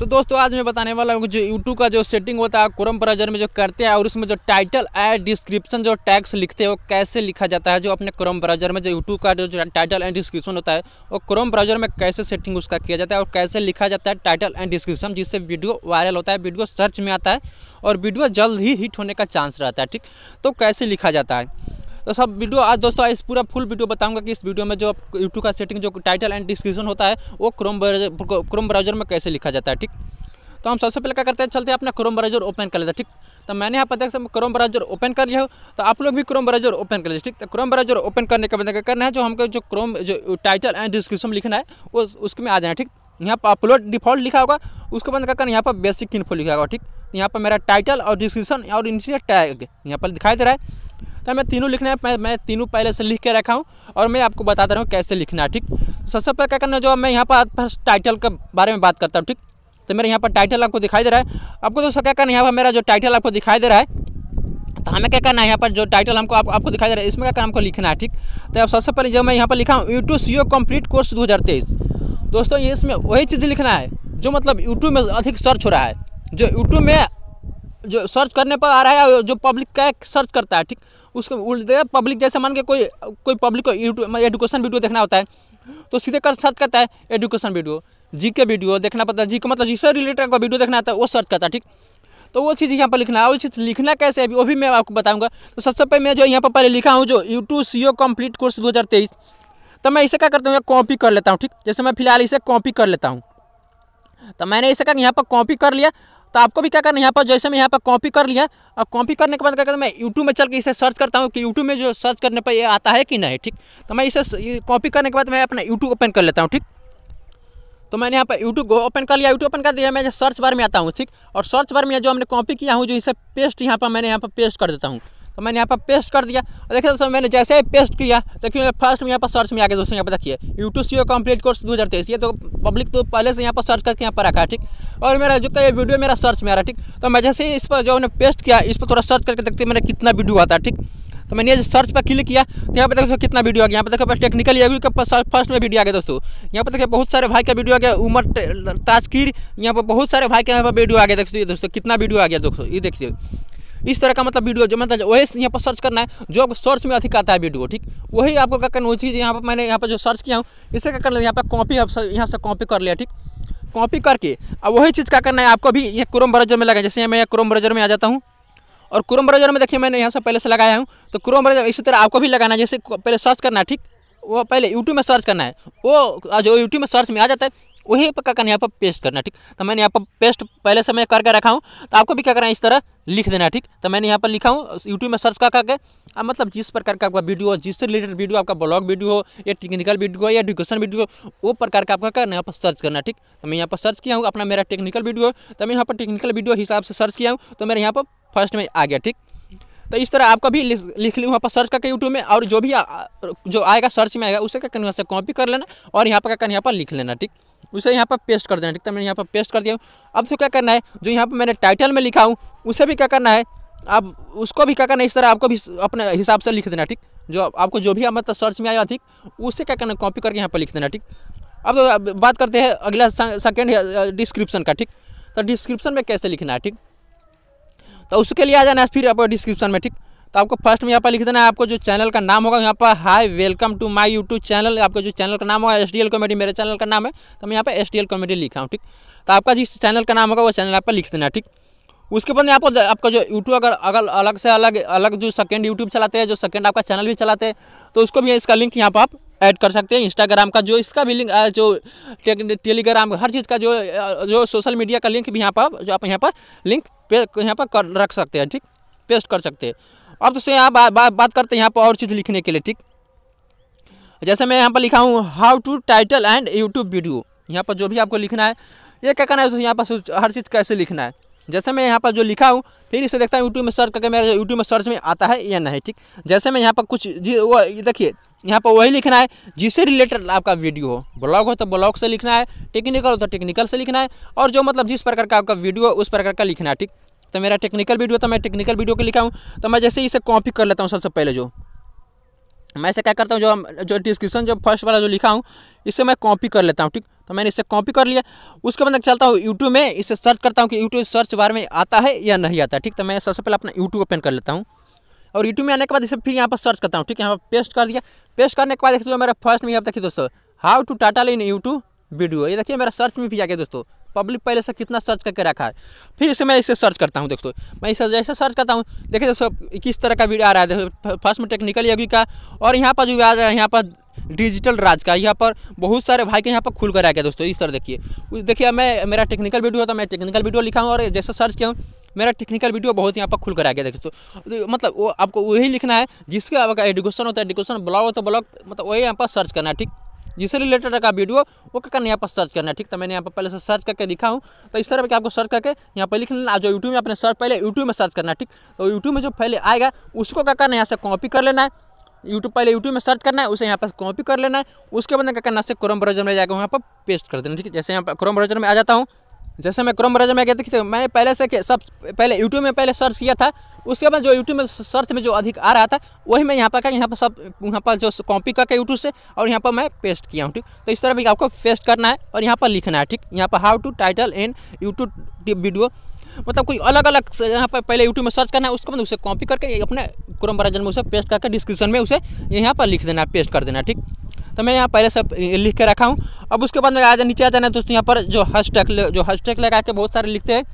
तो दोस्तों आज मैं बताने वाला हूँ जो यूट्यूब का जो सेटिंग होता है क्रोम ब्राउजर में जो करते हैं और उसमें जो टाइटल एंड डिस्क्रिप्शन जो टैक्स लिखते हैं वो कैसे लिखा जाता है जो अपने क्रोम ब्राउजर में जो YouTube का जो टाइटल एंड डिस्क्रिप्शन होता है वो क्रोम ब्राउजर में कैसे सेटिंग उसका किया जाता है और कैसे लिखा जाता है टाइटल एंड डिस्क्रिप्शन जिससे वीडियो वायरल होता है वीडियो सर्च में आता है और वीडियो जल्द ही हिट होने का चांस रहता है ठीक तो कैसे लिखा जाता है तो सब वीडियो आज दोस्तों इस पूरा फुल वीडियो बताऊंगा कि इस वीडियो में जो यूट्यूब का सेटिंग जो टाइटल एंड डिस्क्रिप्शन होता है वो क्रोम क्रोम ब्राउजर में कैसे लिखा जाता है ठीक तो हम सबसे पहले क्या करते हैं चलते हैं अपना क्रोम ब्राउजर ओपन कर लेते हैं ठीक तो मैंने यहाँ पर देख सकते क्रोम ब्राउजर ओपन कर लिया हो तो आप लोग भी क्रोम ब्राउजर ओपन कर लीजिए ठीक तो क्रोम ब्राउजर ओपन करने के बाद क्या करना है जो हमको जो क्रोम जो टाइटल एंड डिस्क्रिप्शन लिखना है वो उसमें आ जाए ठीक यहाँ पर अपलोड डिफॉल्ट लिखा होगा उसके बाद क्या करना यहाँ पर बेसिक इन्फो लिखा होगा ठीक यहाँ पर मेरा टाइटल और डिस्क्रिप्शन और इनसे टैग यहाँ पर दिखाई दे रहा है तो मैं तीनों लिखना है मैं मैं तीनों पहले से लिख के रखा हूँ और मैं आपको बताता रहा हूँ कैसे लिखना है ठीक तो सबसे पहले क्या करना जो मैं यहाँ पर फर्स्ट टाइटल के बारे में बात करता हूँ ठीक तो मेरे यहाँ पर टाइटल आपको दिखाई दे रहा है आपको दोस्तों क्या करना है यहाँ पर मेरा जो टाइटल आपको दिखाई दे रहा है तो हमें क्या करना है यहाँ पर जो टाइटल हमको आप, आपको दिखाई दे रहा है इसमें क्या करना हमको लिखना है ठीक तो अब सबसे पहले जब मैं यहाँ पर लिखा हूँ YouTube SEO complete course दो हज़ार तेईस दोस्तों ये इसमें वही चीज़ लिखना है जो मतलब यूट्यूब में अधिक सर्च हो रहा है जो यूट्यूब में जो सर्च करने पर आ रहा है जो पब्लिक का सर्च करता है ठीक उसको उल्टे पब्लिक जैसे मान के कोई कोई पब्लिक को एडुकेशन वीडियो मतलब देखना होता है तो सीधे कर सर्च करता है एडुकेशन वीडियो जी के वीडियो देखना पड़ता है जी का मतलब जिससे रिलेटेड का वीडियो देखना आता है वो सर्च करता है ठीक तो वो चीज़ यहाँ पर लिखना है वो चीज़ लिखना कैसे है वो भी मैं आपको बताऊँगा तो सबसे पहले मैं जो यहाँ पर पहले लिखा हूँ जो YouTube SEO complete course दो तो मैं इसे क्या करता हूँ कॉपी कर लेता हूँ ठीक जैसे मैं फिलहाल इसे कॉपी कर लेता हूँ तो मैंने इसे कि यहाँ पर कॉपी कर लिया तो आपको भी क्या करना है यहाँ पर जैसे मैं यहाँ पर कॉपी कर लिया और कॉपी करने के बाद क्या करता मैं यूट्यूब में चल के इसे सर्च करता हूँ कि यूट्यूब में जो सर्च करने पर ये आता है कि नहीं ठीक तो मैं इसे कॉपी करने के बाद मैं अपना यूट्यूब ओपन कर लेता हूँ ठीक तो मैंने यहाँ पर यूट्यूब ओपन कर लिया यूट्यूब ओपन कर दिया मैं सर्च बार में आता हूँ ठीक और सर्च बार में जो हमने कॉपी किया हूँ जो इसे पेस्ट यहाँ पर मैंने यहाँ पर पेस्ट कर देता हूँ तो मैंने यहाँ पर पेस्ट कर दिया और देखिए दोस्तों मैंने जैसे ही पेस्ट किया देखिए फर्स्ट में यहाँ पर सर्च में आ गया दोस्तों यहाँ पर देखिए यूट्यूब सी कंप्लीट कोर्स दो हजार तेईस ये तो पब्लिक तो पहले से यहाँ पर सर्च करके यहाँ पर रखा है ठीक और मेरा जो ये वीडियो मेरा सर्च में आ रहा है ठीक तो मैं जैसे ही इस पर जो मैंने पेस्ट किया इस पर थोड़ा सर्च करके देखते मैंने कितना वीडियो आता है ठीक तो मैंने सर्च पर क्लिक किया तो यहाँ पर देखो कितना वीडियो आ गया यहाँ पर देखो टेक्निकल योगी का फर्स्ट में वीडियो आ गया दोस्तों यहाँ पर देखिए बहुत सारे भाई का वीडियो आ गया उमर ताजकीर यहाँ पर बहुत सारे भाई के यहाँ पर वीडियो आ गया देखो ये दोस्तों कितना वीडियो आ गया दोस्तों ये देखिए इस तरह का मतलब वीडियो जो मतलब वही यहाँ पर सर्च करना है जो आपको सर्च में अधिक आता है वीडियो ठीक वही आपको क्या करना वो चीज़ यहाँ पर मैंने यहाँ पर जो सर्च किया हूँ इसे क्या करना यहाँ पर कॉपी आप यहाँ से कॉपी कर लिया ठीक कॉपी करके अब वही चीज़ क्या करना है आपको भी यहाँ क्रोम ब्राउजर में लगा जैसे मैं यहाँ क्रोम ब्राउजर में आ जाता हूँ और क्रोम ब्राउजर में देखिए मैंने यहाँ से पहले से लगाया हूँ तो क्रोम ब्राउजर इसी तरह आपको भी लगाना है जैसे पहले सर्च करना है ठीक वो पहले यूट्यूब में सर्च करना है वो जो यूट्यूब में सर्च में आ जाता है वही क्या करना यहाँ पर पेस्ट करना ठीक तो मैंने यहाँ पर पेस्ट पहले से मैं करके रखा हूँ तो आपको भी क्या करना है इस तरह लिख देना ठीक तो मैंने यहाँ पर लिखा हूँ यूट्यूब में सर्च कर करके अब मतलब जिस प्रकार का आपका वीडियो हो जिससे रिलेटेड वीडियो आपका ब्लॉग वीडियो हो या टेक्निकल वीडियो हो या एडुकेशन वीडियो हो वो प्रकार का आपका करना यहाँ पर सर्च करना ठीक तो मैं यहाँ पर सर्च किया हूँ अपना मेरा टेक्निकल वीडियो तो मैं यहाँ पर टेक्निकल वीडियो हिसाब से सर्च किया हूँ तो मेरे यहाँ पर फर्स्ट में आ गया ठीक तो इस तरह आपका भी लिख लूँ वहाँ पर सर्च करके यूट्यूब में और जो भी आ, जो आएगा सर्च में आएगा उसे क्या करना कॉपी कर लेना और यहाँ पर क्या करना यहाँ पर लिख लेना ठीक उसे यहाँ पर पेस्ट कर देना ठीक है मैंने यहाँ पर पेस्ट कर दिया हूँ अब तो क्या करना है जो यहाँ पर मैंने टाइटल में लिखा हूँ उसे भी क्या करना है आप उसको भी क्या करना है इस तरह आपको भी अपने हिसाब से लिख देना ठीक जो आपको जो भी मतलब सर्च में आया ठीक उसे क्या करना कॉपी करके यहाँ पर लिख देना ठीक अब तो बात करते हैं अगला सेकेंड डिस्क्रिप्शन का ठीक तो डिस्क्रिप्शन में कैसे लिखना है ठीक तो उसके लिए आ जाना है फिर आपको डिस्क्रिप्शन में ठीक तो आपको फर्स्ट में यहाँ पर लिख देना है आपको जो चैनल का नाम होगा यहाँ पर hi welcome to my YouTube channel आपका जो चैनल का नाम होगा एस डी कॉमेडी मेरे चैनल का नाम है तो मैं यहाँ पर एस डी कॉमेडी लिखा हूँ ठीक तो आपका जिस चैनल का नाम होगा वो चैनल आप लिख देना ठीक उसके बाद यहाँ पर आपका जो यूट्यूब अगर अगर अलग से अलग अलग जो सेकेंड यूट्यूब चलाते हैं जो सेकेंड आपका चैनल भी चलाते हैं तो उसको भी इसका लिंक यहाँ पर आप ऐड कर सकते हैं इंस्टाग्राम का जो इसका भी लिंक जो टेलीग्राम हर चीज़ का जो जो सोशल मीडिया का लिंक भी यहाँ पर जो आप यहाँ पर लिंक पे यहाँ पर कर रख सकते हैं ठीक पेस्ट कर सकते हैं अब दोस्तों यहाँ बा, बा, बात करते हैं यहाँ पर और चीज़ लिखने के लिए ठीक जैसे मैं यहाँ पर लिखा हूँ how to title and YouTube video यहाँ पर जो भी आपको लिखना है ये क्या करना है दोस्तों यहाँ पर हर चीज़ कैसे लिखना है जैसे मैं यहाँ पर जो लिखा हूँ फिर इसे देखता हूँ यूट्यूब में सर्च करके मेरे यूट्यूब में सर्च में आता है या नहीं ठीक जैसे मैं यहाँ पर कुछ जी वो देखिए यहाँ पर वही लिखना है जिससे रिलेटेड आपका वीडियो हो ब्लॉग हो तो ब्लॉग से लिखना है टेक्निकल हो तो टेक्निकल से लिखना है और जो मतलब जिस प्रकार का आपका वीडियो हो उस प्रकार का लिखना है ठीक तो मेरा टेक्निकल वीडियो तो मैं टेक्निकल वीडियो के लिखा हूँ तो मैं जैसे इसे कॉपी कर लेता हूँ सबसे पहले जो मैं इसे क्या करता हूँ जो जो डिस्क्रिप्शन जो फर्स्ट वाला जो लिखा हूँ इसे मैं कॉपी कर लेता हूँ ठीक तो मैंने इसे कॉपी कर लिया उसके बाद चलता हूँ यूट्यूब में इसे सर्च करता हूँ कि यूट्यूब सर्च बार में आता है या नहीं आता ठीक तो मैं सबसे पहले अपना यूट्यूब ओपन कर लेता हूँ और यूट्यूब में आने के बाद इसे फिर यहाँ पर सर्च करता हूँ ठीक है यहाँ पर पेस्ट कर दिया पेस्ट करने के बाद देखिए मेरा फर्स्ट में यहाँ देखिए दोस्तों हाउ टू टाटा लेन यूट्यूब वीडियो ये देखिए मेरा सर्च में भी आ गया दोस्तों पब्लिक पहले से कितना सर्च करके रखा है फिर इसे मैं इसे सर्च करता हूँ दोस्तों मैं इसे जैसे सर्च करता हूँ देखिए दोस्तों किस तरह का वीडियो आ रहा है फर्स्ट में टेक्निकल योगी का और यहाँ पर जो आ रहा है यहाँ पर डिजिटल राज का यहाँ पर बहुत सारे भाई के यहाँ पर खुल कर आ गया दोस्तों इस तरह देखिए देखिए मैं मेरा टेक्निकल वीडियो है तो मैं टेक्निकल वीडियो लिखा हूँ और जैसे सर्च किया हूँ मेरा टेक्निकल वीडियो बहुत यहाँ पर खुल कर आ गया देखो मतलब वो आपको वही लिखना है जिसका आपका एडुकेशन होता है एडुकेशन ब्लॉग होता है ब्लॉग मतलब वही यहाँ पर सर्च करना है ठीक जिससे रिलेटेड का वीडियो वो क्या करना यहाँ पर सर्च करना है ठीक तो मैंने यहाँ पर पहले से सर्च करके लिखा हूँ तो इस तरह के आपको सर्च करके यहाँ पर लिख लेना जो यूट्यूब में आपने सर्च पहले यूट्यूब में सर्च करना है ठीक तो यूट्यूब में जो पहले आएगा उसको क्या करना है यहाँ से कॉपी कर लेना है यूट्यूब पहले यूट्यूब में सर्च करना है उसे यहाँ पर कॉपी कर लेना है उसके बाद क्या करना है क्रोम ब्राउजर में जाकर वहाँ पर पेस्ट कर देना ठीक है जैसे यहाँ पर क्रोम ब्राउजर में आ जाता हूँ जैसे मैं क्रोम ब्राउजर में गया देखिए मैंने पहले से सब पहले यूट्यूब में पहले सर्च किया था उसके बाद जो यूट्यूब में सर्च में जो अधिक आ रहा था वही मैं यहाँ पर का यहाँ पर सब यहाँ पर जो कॉपी करके यूट्यूब से और यहाँ पर मैं पेस्ट किया हूँ ठीक तो इस तरह भी आपको पेस्ट करना है और यहाँ पर लिखना है ठीक यहाँ पर how to title in YouTube video मतलब कोई अलग अलग यहाँ पर पहले यूट्यूब में सर्च करना है उसके बाद उसे कॉपी करके अपने क्रोम ब्राउजर में उसे पेस्ट करके डिस्क्रिप्शन में उसे यहाँ पर लिख देना पेस्ट कर देना ठीक तो मैं यहाँ पहले सब लिख के रखा हूँ अब उसके बाद में जा नीचे आ जाना है दोस्तों यहाँ पर जो हैशटैग जो हैशटैग लगा के बहुत सारे लिखते हैं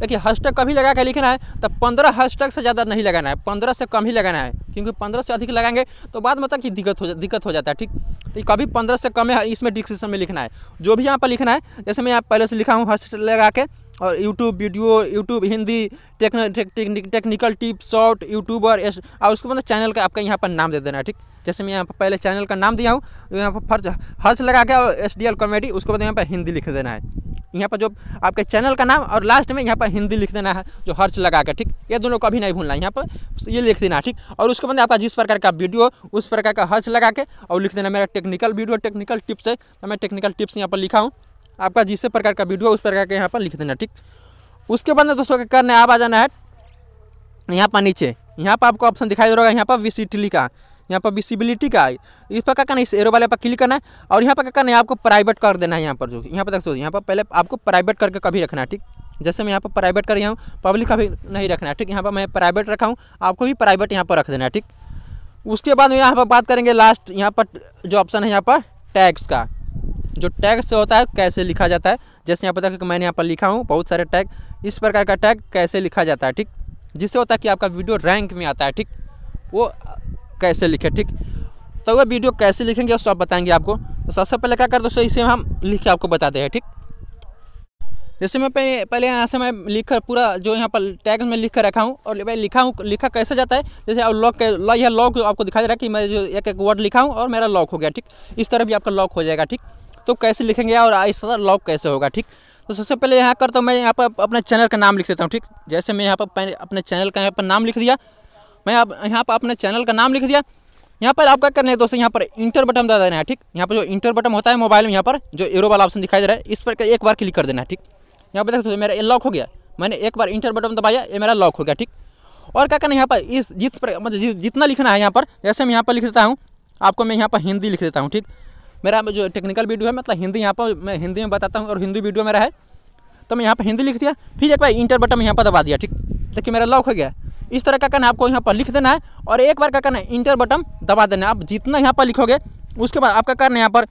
देखिए हैशटैग कभी लगा के लिखना है तो पंद्रह हैशटैग से ज़्यादा नहीं लगाना है पंद्रह से कम ही लगाना है क्योंकि पंद्रह से अधिक लगाएंगे तो बाद में मतलब कि दिक्कत हो जा दिक्कत हो जाता है ठीक तो कभी पंद्रह से कम है इसमें डिस्क्रिप्शन में लिखना है जो भी यहाँ पर लिखना है जैसे मैं यहाँ पहले से लिखा हूँ हैशटैग लगा के और YouTube video YouTube Hindi technical tip short YouTuber और उसके बाद चैनल का आपका यहाँ पर नाम दे देना है ठीक जैसे मैं यहाँ पर पहले चैनल का नाम दिया हूँ तो यहाँ पर फर्ज हर्ज लगा के और एस कॉमेडी उसके बाद यहाँ पर हिंदी लिख देना है यहाँ पर जो आपके चैनल का नाम और लास्ट में यहाँ पर हिंदी लिख देना है जो हर्च लगा के ठीक ये दोनों को अभी नहीं भूलना यहाँ पर ये लिख देना ठीक और उसके बाद आपका जिस प्रकार का वीडियो उस प्रकार का हर्च लगा के और लिख देना मेरा टेक्निकल वीडियो टेक्निकल टिप्स है तो मैं टेक्निकल टिप्स यहाँ पर लिखा हूँ आपका जिस प्रकार का वीडियो उस प्रकार का यहाँ पर लिख देना ठीक उसके बाद में दोस्तों क्या करना है आप आ जाना है यहाँ पर नीचे यहाँ पर आपको ऑप्शन दिखाई दे रहा है यहाँ पर विसिटली का यहाँ पर विसिबिलिटी का इस पर क्या करना है इस एरो वाले पर क्लिक करना है और यहाँ पर क्या करना है आपको प्राइवेट कर देना है यहाँ पर जो यहाँ पर दोस्तों यहाँ पर पहले आपको प्राइवेट करके कभी रखना है ठीक जैसे मैं यहाँ पर प्राइवेट कर रहा हूँ पब्लिक कभी नहीं रखना है ठीक यहाँ पर मैं प्राइवेट रखा हूँ आपको भी प्राइवेट यहाँ पर रख देना है ठीक उसके बाद में यहाँ पर बात करेंगे लास्ट यहाँ पर जो ऑप्शन है यहाँ पर टैक्स का जो टैग से होता है कैसे लिखा जाता है जैसे यहाँ पर कि मैंने यहाँ पर लिखा हूँ बहुत सारे टैग इस प्रकार का टैग कैसे लिखा जाता है ठीक जिससे होता है कि आपका वीडियो रैंक में आता है ठीक वो कैसे लिखे ठीक तो वह वीडियो कैसे लिखेंगे सब बताएंगे आपको तो सबसे पहले क्या कर दोस्तों इसे हम लिख के आपको बताते हैं ठीक जैसे मैं पहले पहले यहाँ से मैं लिख कर पूरा जो यहाँ पर टैग में लिख कर रखा हूँ और मैं लिखा हूँ लिखा कैसे जाता है जैसे अब लॉक लॉ यह लॉक आपको दिखाई दे रहा है कि मैं जो एक एक वर्ड लिखा हूँ और मेरा लॉक हो गया ठीक इस तरह भी आपका लॉक हो जाएगा ठीक तो कैसे लिखेंगे और इसका लॉक कैसे होगा ठीक तो सबसे पहले यहाँ कर तो मैं यहाँ पर अपने चैनल का नाम लिख देता हूँ ठीक जैसे मैं यहाँ पर अपने चैनल का यहाँ पर नाम लिख दिया मैं अब यहाँ पर अपने चैनल का नाम लिख दिया यहाँ पर आप क्या करना है दोस्तों यहाँ पर इंटर बटन दबा देना है ठीक यहाँ पर जो इंटर बटन होता है मोबाइल में यहाँ पर जो एरो वाला ऑप्शन दिखाई दे रहा है इस पर एक बार क्लिक कर देना है ठीक यहाँ पर देख सकते मेरा ये लॉक हो गया मैंने एक बार इंटर बटन दबाया ये मेरा लॉक हो गया ठीक और क्या करना है यहाँ पर इस जिस पर मतलब जितना लिखना है यहाँ पर जैसे मैं यहाँ पर लिख देता हूँ आपको मैं यहाँ पर हिंदी लिख देता हूँ ठीक मेरा जो टेक्निकल वीडियो है मतलब हिंदी यहाँ पर मैं हिंदी में बताता हूँ और हिंदी वीडियो मेरा है तो मैं यहाँ पर हिंदी लिख दिया फिर एक बार इंटर बटन यहाँ पर दबा दिया ठीक देखिए मेरा लॉक हो गया इस तरह का कहना आपको यहाँ पर लिख देना है और एक बार का कहना है इंटर बटन दबा देना आप जितना यहाँ पर लिखोगे उसके बाद आपका कहना यहाँ पर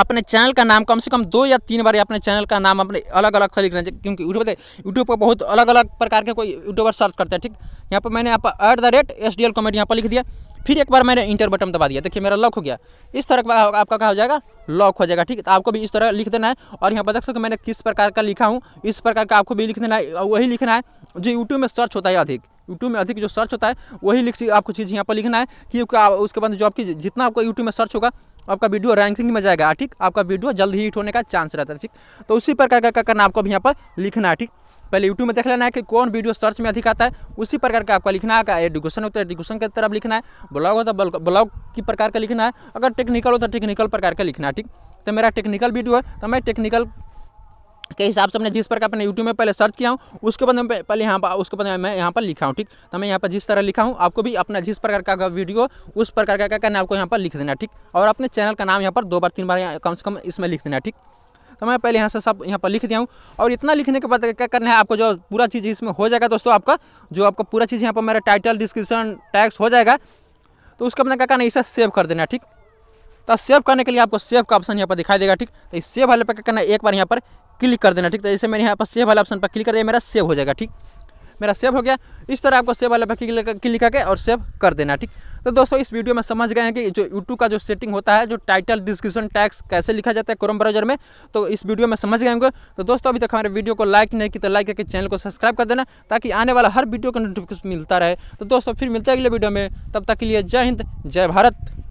अपने चैनल का नाम कम से कम दो या तीन बार अपने चैनल का नाम अपने अलग अलग से लिखना हैं क्योंकि यूट्यूब यूट्यूब पर बहुत अलग अलग प्रकार के कोई यूट्यूबर सर्च करते हैं ठीक यहाँ पर मैंने आप at the rate S D L comedy यहाँ पर लिख दिया फिर एक बार मैंने इंटर बटन दबा दिया देखिए मेरा लॉक हो गया इस तरह का आपका क्या हो जाएगा लॉक हो जाएगा ठीक है तो आपको भी इस तरह लिख देना है और यहाँ पर देख सकते मैंने किस प्रकार का लिखा हूँ इस प्रकार का आपको भी लिख देना है वही लिखना है जो यूट्यूब में सर्च होता है अधिक यूट्यूब में अधिक जो सर्च होता है वही लिख आपको चीज़ यहाँ पर लिखना है कि उसके बाद जो आपकी जितना आपका यूट्यूब में सर्च होगा आपका वीडियो रैंकिंग में जाएगा ठीक आपका वीडियो जल्द ही हिट होने का चांस रहता है ठीक तो उसी प्रकार का क्या करना आपको अभी यहाँ पर लिखना है ठीक पहले YouTube में देख लेना है कि कौन वीडियो सर्च में अधिक आता है उसी प्रकार का आपका लिखना है एडुकेशन होता है एडुकेशन की तरफ लिखना है ब्लॉग होता है ब्लॉग की प्रकार का लिखना है अगर टेक्निकल होता है टेक्निकल प्रकार का लिखना है ठीक तो मेरा टेक्निकल वीडियो है तो मैं टेक्निकल के हिसाब से हमने जिस प्रकार अपने यूट्यूब में पहले सर्च किया हूँ उसके बाद मैं पहले यहाँ पर उसके बाद मैं यहाँ पर लिखा हूँ ठीक तो मैं यहाँ पर जिस तरह लिखा हूँ आपको भी अपना जिस प्रकार का वीडियो उस प्रकार का क्या करना आपको यहाँ पर लिख देना ठीक और अपने चैनल का नाम यहाँ पर दो बार तीन बार कम से कम इसमें लिख देना ठीक तो मैं पहले यहाँ से सब यहाँ पर लिख दिया हूँ और इतना लिखने के बाद क्या करना है आपको जो पूरा चीज़ इसमें हो जाएगा दोस्तों आपका जो आपका पूरा चीज़ यहाँ पर मेरा टाइटल डिस्क्रिप्शन टैक्स हो जाएगा तो उसके बाद क्या करना है इसे सेव कर देना ठीक तो सेव करने के लिए आपको सेव का ऑप्शन यहाँ पर दिखाई देगा ठीक तो इस सेव वाले पर क्या करना है एक बार यहाँ पर क्लिक कर देना ठीक तो जैसे मैंने यहाँ पर सेव वाले ऑप्शन पर क्लिक कर दिया मेरा सेव हो जाएगा ठीक मेरा सेव हो गया इस तरह आपको सेव वाले पर क्लिक करके और सेव कर देना ठीक तो दोस्तों इस वीडियो में समझ गए हैं कि जो यूट्यूब का जो सेटिंग होता है जो टाइटल डिस्क्रिप्शन टैक्स कैसे लिखा जाता है क्रोम ब्राउजर में तो इस वीडियो में समझ गए होंगे तो दोस्तों अभी तक हमारे वीडियो को लाइक नहीं की तो लाइक करके चैनल को सब्सक्राइब कर देना ताकि आने वाला हर वीडियो का नोटिफिकेशन मिलता रहे तो दोस्तों फिर मिलते हैं अगले वीडियो में तब तक के लिए जय हिंद जय भारत